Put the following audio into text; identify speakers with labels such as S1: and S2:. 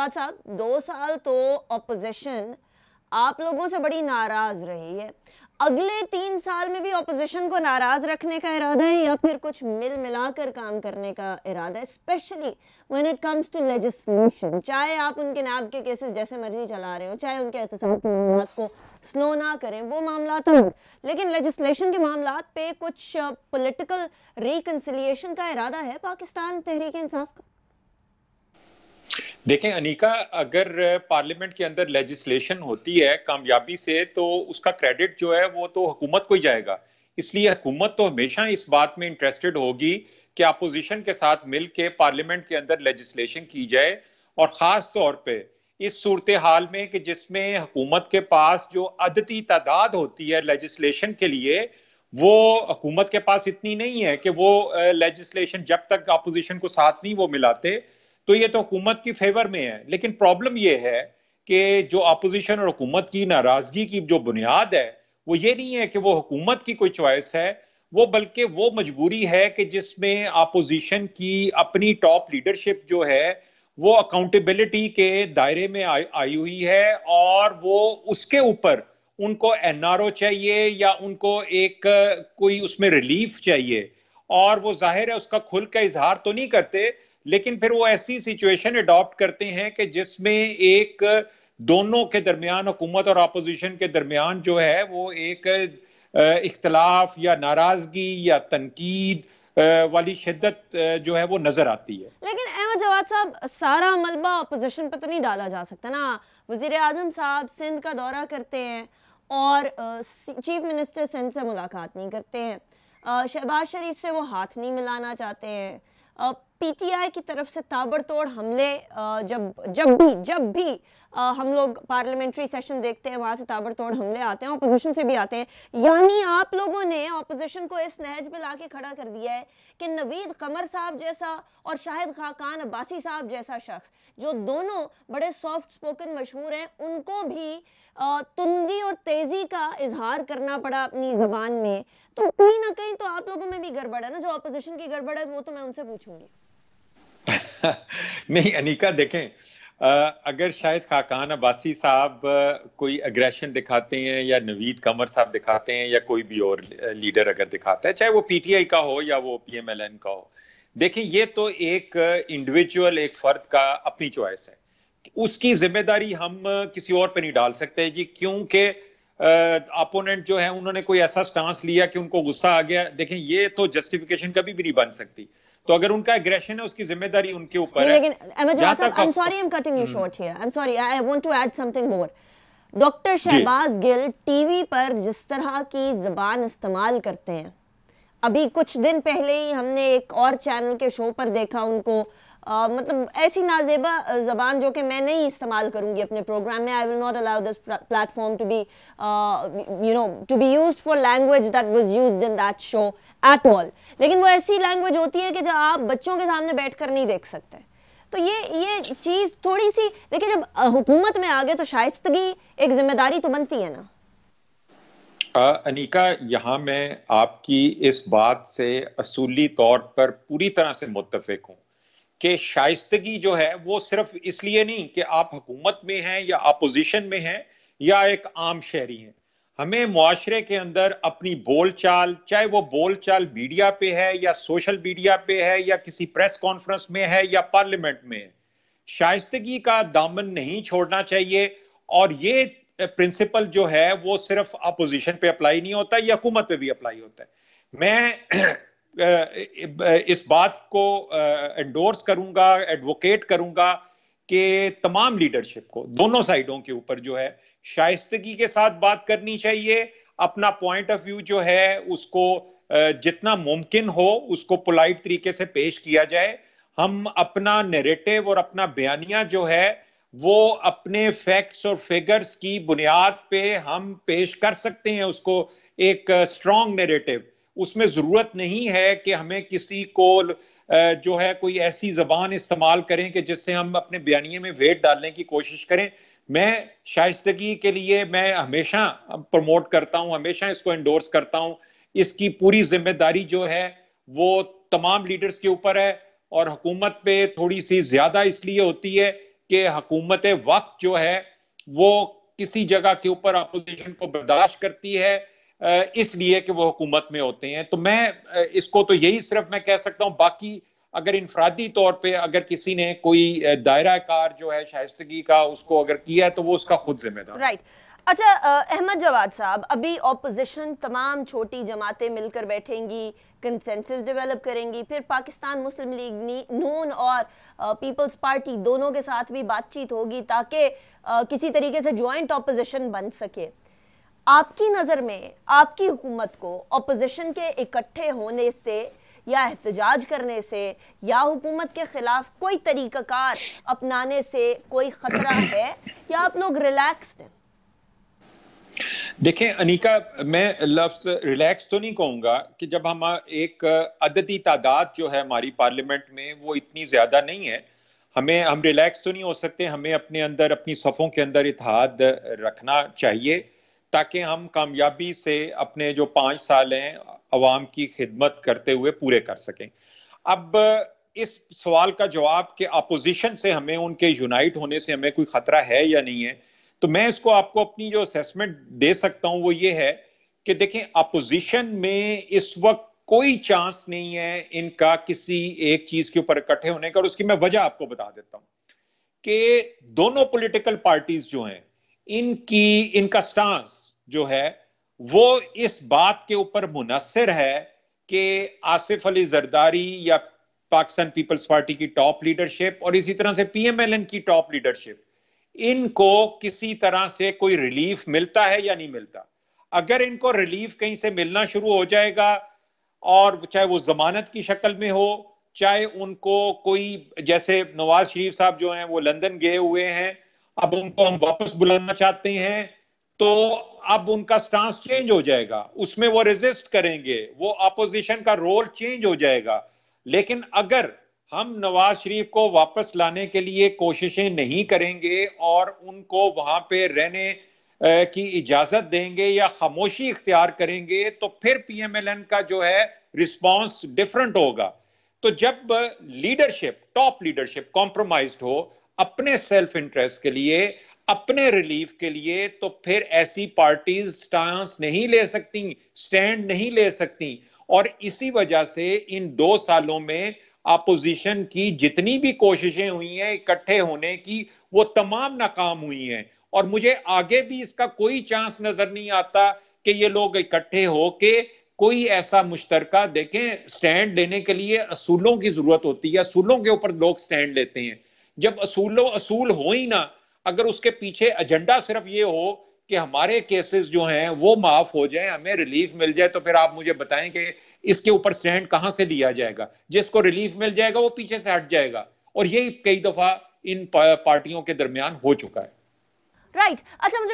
S1: हाँ साहब दो साल तो अपोजिशन आप लोगों से बड़ी नाराज रही है अगले तीन साल में भी ऑपोजिशन को नाराज रखने का इरादा है या फिर कुछ मिल मिलाकर काम करने का इरादा है specially when it comes to legislation चाहे आप उनके नैब के केसेस जैसे मर्जी चला रहे हो चाहे उनके एहतसाब को स्लो ना करें वो मामला तो लेकिन लेजिस्लेशन के मामला पे कुछ पोलिटिकल रिकनसिलियेशन का इरादा है पाकिस्तान तहरीक इंसाफ का
S2: देखें अनीका अगर पार्लियामेंट के अंदर लेजिस्लेशन होती है कामयाबी से तो उसका क्रेडिट जो है वो तो हुकूमत को ही जाएगा इसलिए हुकूमत तो हमेशा इस बात में इंटरेस्टेड होगी कि अपोजिशन के साथ मिल के पार्लियामेंट के अंदर लेजिस्लेशन की जाए और ख़ास तौर पर इस सूरत हाल में कि जिसमें हुकूमत के पास जो अदती तादाद होती है लेजिस्लेशन के लिए वो हुकूमत के पास इतनी नहीं है कि वो लेजिस्लेशन जब तक अपोजिशन को साथ नहीं वो मिलाते तो ये तो हुकूमत की फेवर में है लेकिन प्रॉब्लम ये है कि जो अपोजिशन और हुकूमत की नाराजगी की जो बुनियाद है वो ये नहीं है कि वो हुकूमत की कोई चॉइस है वो बल्कि वो मजबूरी है कि जिसमें अपोजिशन की अपनी टॉप लीडरशिप जो है वो अकाउंटेबिलिटी के दायरे में आई हुई है और वो उसके ऊपर उनको एनआरओ चाहिए या उनको एक कोई उसमें रिलीफ चाहिए और वो जाहिर है उसका खुल का इजहार तो नहीं करते लेकिन फिर वो ऐसी सिचुएशन अडॉप्ट करते हैं कि जिसमें एक दोनों के दरमियान हुकूमत और अपोजिशन के दरमियान जो है वो एक इख्तलाफ या नाराजगी या तनकीद वाली शिद्दत जो है वो नजर आती है
S1: लेकिन अहमद जवाद साहब सारा मलबा अपोजिशन पर तो नहीं डाला जा सकता ना वजीर आजम साहब सिंध का दौरा करते हैं और चीफ मिनिस्टर सिंध से मुलाकात नहीं करते हैं शहबाज शरीफ से वो हाथ नहीं मिलाना चाहते हैं पीटीआई की तरफ से ताबड़तोड़ हमले जब जब भी जब भी हम लोग पार्लियामेंट्री सेशन देखते हैं वहां से ताबड़तोड़ हमले आते हैं ऑपोजिशन से भी आते हैं यानी आप लोगों ने ऑपोजिशन को इस नहज पे लाके खड़ा कर दिया है कि नवीद कमर साहब जैसा और शाहिद खाकान अब्बासी साहब जैसा शख्स जो दोनों बड़े सॉफ्ट स्पोकन मशहूर हैं उनको भी तुंदी और तेज़ी का इजहार करना पड़ा अपनी ज़बान में तो कहीं ना कहीं तो आप लोगों में भी गड़बड़ है ना जो ऑपोजिशन की गड़बड़ है वो तो मैं उनसे पूछूंगी
S2: नहीं अनिका देखें अगर शायद खाकान अब्बासी साहब कोई अग्रेशन दिखाते हैं या नवीद कमर साहब दिखाते हैं या कोई भी और लीडर अगर दिखाता है चाहे वो पीटीआई का हो या वो पीएमएलएन का हो देखें ये तो एक इंडिविजुअल एक फर्द का अपनी चॉइस है उसकी जिम्मेदारी हम किसी और पे नहीं डाल सकते जी क्योंकि अपोनेंट जो है उन्होंने कोई ऐसा स्टांस लिया कि उनको गुस्सा आ गया देखें ये तो जस्टिफिकेशन कभी भी नहीं बन सकती तो अगर उनका एग्रेशन है उसकी जिम्मेदारी उनके ऊपर है लेकिन
S1: sorry doctor Shahbaz Gill TV पर जिस तरह की जबान इस्तेमाल करते हैं अभी कुछ दिन पहले ही हमने एक और चैनल के शो पर देखा उनको आ, मतलब ऐसी नाजेबा ज़बान जो कि मैं नहीं इस्तेमाल करूँगी अपने प्रोग्राम में I will not allow this platform to be you know to be use for language that was use in that show at all लेकिन वो ऐसी लैंग्वेज होती है कि जो आप बच्चों के सामने बैठ कर नहीं देख सकते तो ये ये चीज़ थोड़ी सी देखिए जब हुकूमत में आ गए तो शाइस्तगी एक जिम्मेदारी तो बनती है ना
S2: आ, अनिका यहाँ मैं आपकी इस बात से असूली तौर पर पूरी तरह से मुतफिक हूँ कि शाइस्तगी जो है वो सिर्फ इसलिए नहीं कि आप हुकूमत में हैं या अपोजिशन में हैं या एक आम शहरी हैं हमें माशरे के अंदर अपनी बोल चाल चाहे वो बोल चाल मीडिया पे है या सोशल मीडिया पे है या किसी प्रेस कॉन्फ्रेंस में है या पार्लियामेंट में है शाइस्तगी का दामन नहीं छोड़ना चाहिए और ये प्रिंसिपल जो है वो सिर्फ अपोजिशन पे अप्लाई नहीं होता या हुकूमत पे भी अप्लाई होता है मैं इस बात को एंडोर्स करूंगा एडवोकेट करूंगा कि तमाम लीडरशिप को दोनों साइडों के ऊपर जो है शाइस्तगी के साथ बात करनी चाहिए अपना पॉइंट ऑफ व्यू जो है उसको जितना मुमकिन हो उसको पोलाइट तरीके से पेश किया जाए हम अपना नेरेटिव और अपना बयानिया जो है वो अपने फैक्ट्स और फिगर्स की बुनियाद पे हम पेश कर सकते हैं उसको एक स्ट्रॉन्ग नेरेटिव उसमें जरूरत नहीं है कि हमें किसी को जो है कोई ऐसी जबान इस्तेमाल करें कि जिससे हम अपने बयानिए में वेट डालने की कोशिश करें मैं शाइस्तगी के लिए मैं हमेशा प्रमोट करता हूं हमेशा इसको एंडोर्स करता हूं इसकी पूरी जिम्मेदारी जो है वो तमाम लीडर्स के ऊपर है और हुकूमत पे थोड़ी सी ज्यादा इसलिए होती है कि हुकूमत वक्त जो है वो किसी जगह के ऊपर अपोजिशन को बर्दाश्त करती है इसलिए कि वो हुकूमत में होते हैं तो मैं इसको तो यही सिर्फ मैं कह सकता हूँ बाकी अगर इनफरादी तौर पे अगर किसी ने कोई दायरा कार जो है शायस्तगी का उसको अगर किया है तो वो उसका खुद जिम्मेदार
S1: राइट अच्छा अहमद जवाद साहब अभी ऑपोजिशन तमाम छोटी जमातें मिलकर बैठेंगी कंसेंसस डेवलप करेंगी फिर पाकिस्तान मुस्लिम लीग नून और पीपल्स पार्टी दोनों के साथ भी बातचीत होगी ताकि किसी तरीके से जॉइंट ऑपोजिशन बन सके आपकी नज़र में आपकी हुकूमत को अपोजिशन के इकट्ठे होने से या एहतजाज करने से या हुकूमत के ख़िलाफ़ कोई तरीक़ाकार अपनाने से कोई ख़तरा है या आप लोग रिलैक्स्ड हैं
S2: देखें अनिका मैं लफ्स रिलैक्स तो नहीं कहूंगा कि जब हम एक अदती तादाद जो है हमारी पार्लियामेंट में वो इतनी ज़्यादा नहीं है हमें हम रिलैक्स तो नहीं हो सकते हमें अपने अंदर अपनी सफ़ों के अंदर इतिहाद रखना चाहिए ताकि हम कामयाबी से अपने जो पांच साल हैं अवाम की खिदमत करते हुए पूरे कर सकें अब इस सवाल का जवाब कि अपोजिशन से हमें उनके यूनाइट होने से हमें कोई ख़तरा है या नहीं है तो मैं इसको आपको अपनी जो असेसमेंट दे सकता हूं वो ये है कि देखें अपोजिशन में इस वक्त कोई चांस नहीं है इनका किसी एक चीज के ऊपर इकट्ठे होने का और उसकी मैं वजह आपको बता देता हूं कि दोनों पॉलिटिकल पार्टीज जो हैं इनकी इनका स्टांस जो है वो इस बात के ऊपर मुनसर है कि आसिफ अली जरदारी या पाकिस्तान पीपल्स पार्टी की टॉप लीडरशिप और इसी तरह से पीएमएलएन की टॉप लीडरशिप इनको किसी तरह से कोई रिलीफ मिलता है या नहीं मिलता अगर इनको रिलीफ कहीं से मिलना शुरू हो जाएगा और चाहे वो जमानत की शक्ल में हो चाहे उनको कोई जैसे नवाज शरीफ साहब जो हैं वो लंदन गए हुए हैं अब उनको हम वापस बुलाना चाहते हैं तो अब उनका स्टांस चेंज हो जाएगा उसमें वो रेजिस्ट करेंगे वो अपोजिशन का रोल चेंज हो जाएगा लेकिन अगर हम नवाज शरीफ को वापस लाने के लिए कोशिशें नहीं करेंगे और उनको वहां पे रहने की इजाजत देंगे या खामोशी इख्तियार करेंगे तो फिर पीएमएलएन का जो है रिस्पांस डिफरेंट होगा तो जब लीडरशिप टॉप लीडरशिप कॉम्प्रोमाइज्ड हो अपने सेल्फ इंटरेस्ट के लिए अपने रिलीफ के लिए तो फिर ऐसी पार्टीज स्टांस नहीं ले सकती स्टैंड नहीं ले सकती और इसी वजह से इन दो सालों में अपोजिशन की जितनी भी कोशिशें हुई हैं इकट्ठे होने की वो तमाम नाकाम हुई हैं और मुझे आगे भी इसका कोई चांस नजर नहीं आता कि ये लोग इकट्ठे हो के कोई ऐसा मुश्तरका देखें स्टैंड लेने के लिए असूलों की जरूरत होती है असूलों के ऊपर लोग स्टैंड लेते हैं जब असूलों असूल हो ही ना अगर उसके पीछे एजेंडा सिर्फ ये हो कि हमारे केसेस जो हैं वो माफ हो जाए हमें रिलीफ मिल जाए तो फिर आप मुझे बताएं कि इसके ऊपर स्टैंड कहां से लिया जाएगा जिसको रिलीफ मिल जाएगा वो पीछे से हट जाएगा और यही कई दफा इन पार्टियों के दरमियान हो चुका है
S1: राइट right. अच्छा मुझे